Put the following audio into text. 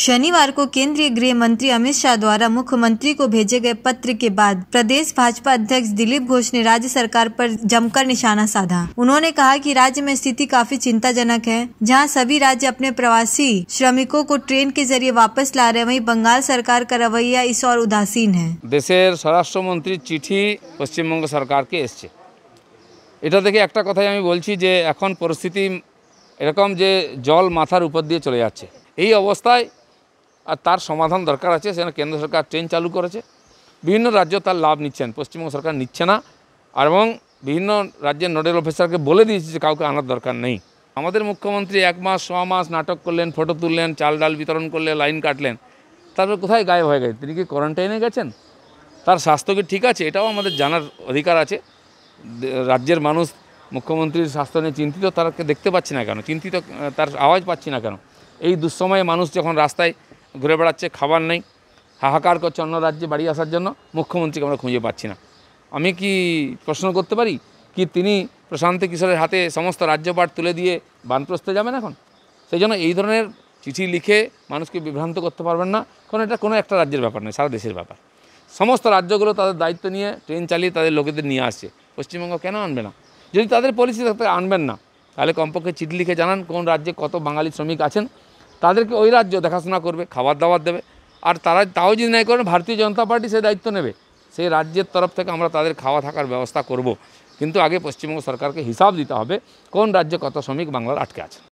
शनिवार को केंद्रीय गृह मंत्री अमित शाह द्वारा मुख्यमंत्री को भेजे गए पत्र के बाद प्रदेश भाजपा अध्यक्ष दिलीप घोष ने राज्य सरकार पर जमकर निशाना साधा उन्होंने कहा कि राज्य में स्थिति काफी चिंताजनक है जहां सभी राज्य अपने प्रवासी श्रमिकों को ट्रेन के जरिए वापस ला रहे वहीं बंगाल सरकार का रवैया इस और उदासीन है देश স্বরাষ্ট্র मंत्री चिठी पश्चिम সরকারকে सरकार এটা দেখে একটা কথাই আমি বলছি যে এখন পরিস্থিতি এরকম যে জল মাথার উপর দিয়ে চলে যাচ্ছে এই অবস্থায় আর তার সমাধান দরকার আছে সেখানে কেন্দ্র সরকার ট্রেন চালু করেছে বিভিন্ন রাজ্য তার লাভ নিচ্ছেন পশ্চিমবঙ্গ সরকার নিচ্ছে না এবং বিভিন্ন রাজ্যের নোডেল অফিসারকে বলে দিয়েছে যে কাউকে আনার দরকার নেই আমাদের মুখ্যমন্ত্রী এক মাস ছ মাস নাটক করলেন ফটো তুললেন চাল ডাল বিতরণ করলেন লাইন কাটলেন তারপর কোথায় গায়েব হয়ে গেছে তিনি কি কোয়ারেন্টাইনে গেছেন তার স্বাস্থ্য কি ঠিক আছে এটাও আমাদের জানার অধিকার আছে রাজ্যের মানুষ মুখ্যমন্ত্রীর স্বাস্থ্য নিয়ে চিন্তিত তারকে দেখতে পাচ্ছি না কেন চিন্তিত তার আওয়াজ পাচ্ছি না কেন এই দুঃসময়ে মানুষ যখন রাস্তায় ঘুরে বেড়াচ্ছে খাবার নেই হাহাকার করছে অন্য রাজ্যে বাড়ি আসার জন্য মুখ্যমন্ত্রীকে আমরা খুঁজে পাচ্ছি না আমি কি প্রশ্ন করতে পারি কি তিনি প্রশান্ত কিশোরের হাতে সমস্ত রাজ্যপাট তুলে দিয়ে বানপ্রস্তে যাবেন এখন সেই জন্য এই ধরনের চিঠি লিখে মানুষকে বিভ্রান্ত করতে পারবেন না কারণ এটা কোনো একটা রাজ্যের ব্যাপার নয় সারা দেশের ব্যাপার সমস্ত রাজ্যগুলো তাদের দায়িত্ব নিয়ে ট্রেন চালিয়ে তাদের লোকেদের নিয়ে আসছে পশ্চিমবঙ্গ কেন আনবে না যদি তাদের পলিসি থাকতে আনবেন না তাহলে কমপক্ষে চিঠি লিখে জানান কোন রাজ্যে কত বাঙালি শ্রমিক আছেন তাদেরকে ওই রাজ্য দেখাশোনা করবে খাবার দাবার দেবে আর তারা তাও যদি নাই করেন ভারতীয় জনতা পার্টি সে দায়িত্ব নেবে সেই রাজ্যের তরফ থেকে আমরা তাদের খাওয়া থাকার ব্যবস্থা করব কিন্তু আগে পশ্চিমবঙ্গ সরকারকে হিসাব দিতে হবে কোন রাজ্যে কত শ্রমিক বাংলার আটকে আছে